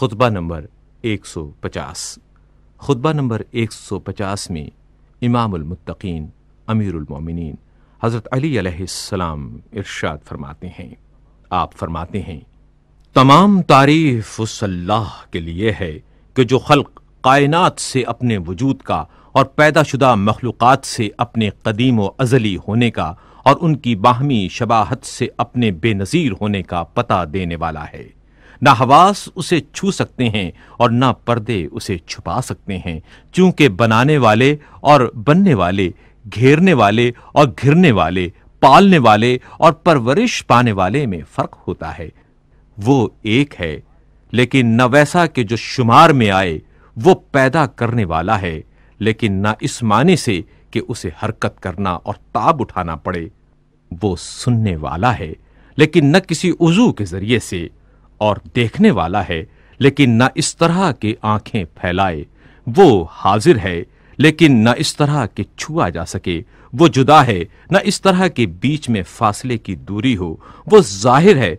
خطبہ نمبر ایک سو پچاس خطبہ نمبر ایک سو پچاس میں امام المتقین امیر المومنین حضرت علی علیہ السلام ارشاد فرماتے ہیں آپ فرماتے ہیں تمام تعریف اس اللہ کے لیے ہے کہ جو خلق کائنات سے اپنے وجود کا اور پیدا شدہ مخلوقات سے اپنے قدیم و ازلی ہونے کا اور ان کی باہمی شباہت سے اپنے بے نظیر ہونے کا پتہ دینے والا ہے نہ حواس اسے چھو سکتے ہیں اور نہ پردے اسے چھپا سکتے ہیں چونکہ بنانے والے اور بننے والے گھیرنے والے اور گھرنے والے پالنے والے اور پرورش پانے والے میں فرق ہوتا ہے وہ ایک ہے لیکن نہ ویسا کہ جو شمار میں آئے وہ پیدا کرنے والا ہے لیکن نہ اس معنی سے کہ اسے حرکت کرنا اور تاب اٹھانا پڑے وہ سننے والا ہے لیکن نہ کسی عضو کے ذریعے سے اور دیکھنے والا ہے لیکن نہ اس طرح کے آنکھیں پھیلائے وہ حاضر ہے لیکن نہ اس طرح کے چھوا جا سکے وہ جدا ہے نہ اس طرح کے بیچ میں فاصلے کی دوری ہو وہ ظاہر ہے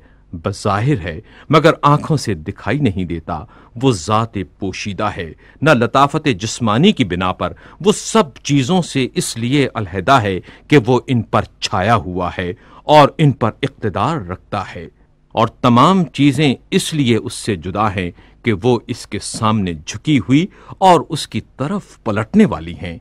بظاہر ہے مگر آنکھوں سے دکھائی نہیں دیتا وہ ذات پوشیدہ ہے نہ لطافت جسمانی کی بنا پر وہ سب چیزوں سے اس لیے علیحدہ ہے کہ وہ ان پر چھایا ہوا ہے اور ان پر اقتدار رکھتا ہے اور تمام چیزیں اس لیے اس سے جدا ہیں کہ وہ اس کے سامنے جھکی ہوئی اور اس کی طرف پلٹنے والی ہیں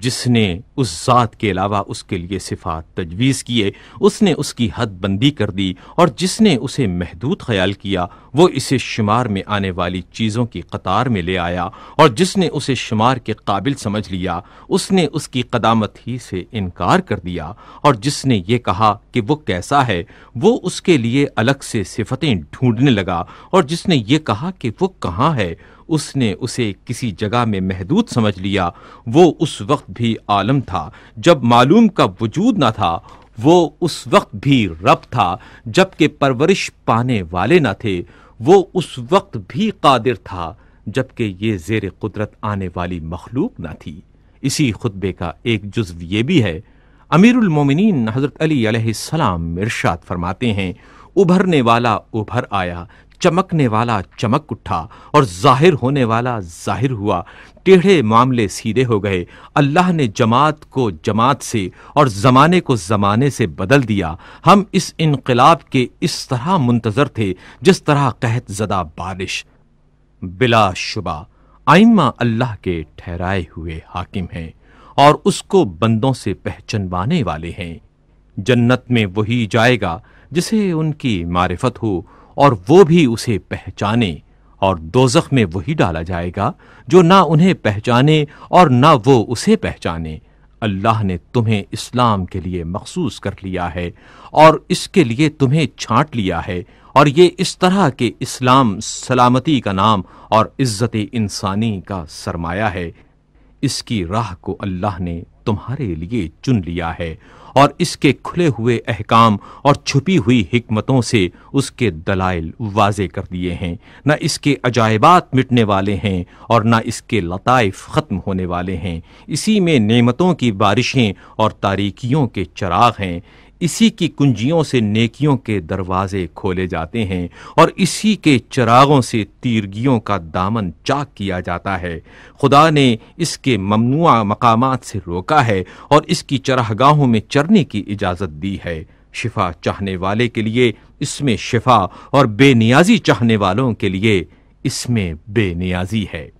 جس نے اس ذات کے علاوہ اس کے لیے صفات تجویز کیے اس نے اس کی حد بندی کر دی اور جس نے اسے محدود خیال کیا وہ اسے شمار میں آنے والی چیزوں کی قطار میں لے آیا اور جس نے اسے شمار کے قابل سمجھ لیا اس نے اس کی قدامت ہی سے انکار کر دیا اور جس نے یہ کہا کہ وہ کیسا ہے وہ اس کے لیے الگ سے صفتیں ڈھونڈنے لگا اور جس نے یہ کہا کہ وہ کہاں ہے اس نے اسے کسی جگہ میں محدود سمجھ لیا وہ اس وقت بھی عالم تھا جب معلوم کا وجود نہ تھا وہ اس وقت بھی رب تھا جب کہ پرورش پانے والے نہ تھے وہ اس وقت بھی قادر تھا جب کہ یہ زیر قدرت آنے والی مخلوق نہ تھی اسی خطبے کا ایک جزو یہ بھی ہے امیر المومنین حضرت علی علیہ السلام مرشاد فرماتے ہیں ابھرنے والا ابھر آیا چمکنے والا چمک اٹھا اور ظاہر ظاہر ہونے والا ہوا ٹیڑھے معاملے سیدھے ہو گئے اللہ نے جماعت کو جماعت سے اور زمانے کو زمانے سے بدل دیا ہم اس انقلاب کے اس طرح طرح منتظر تھے جس قحط زدہ بارش بلا شبہ آئمہ اللہ کے ٹھہرائے ہوئے حاکم ہیں اور اس کو بندوں سے پہچنوانے والے ہیں جنت میں وہی جائے گا جسے ان کی معرفت ہو اور وہ بھی اسے پہچانے اور دوزخ میں وہی ڈالا جائے گا جو نہ انہیں پہچانے اور نہ وہ اسے پہچانے اللہ نے تمہیں اسلام کے لیے مخصوص کر لیا ہے اور اس کے لیے تمہیں چھانٹ لیا ہے اور یہ اس طرح کے اسلام سلامتی کا نام اور عزت انسانی کا سرمایہ ہے اس کی راہ کو اللہ نے تمہارے لیے چن لیا ہے اور اس کے کھلے ہوئے احکام اور چھپی ہوئی حکمتوں سے اس کے دلائل واضح کر دیے ہیں نہ اس کے عجائبات مٹنے والے ہیں اور نہ اس کے لطائف ختم ہونے والے ہیں اسی میں نعمتوں کی بارشیں اور تاریکیوں کے چراغ ہیں اسی کی کنجیوں سے نیکیوں کے دروازے کھولے جاتے ہیں اور اسی کے چراغوں سے تیرگیوں کا دامن چاک کیا جاتا ہے خدا نے اس کے ممنوع مقامات سے روکا ہے اور اس کی چرہ گاہوں میں چرنے کی اجازت دی ہے شفا چاہنے والے کے لیے اس میں شفا اور بے نیازی چاہنے والوں کے لیے اس میں بے نیازی ہے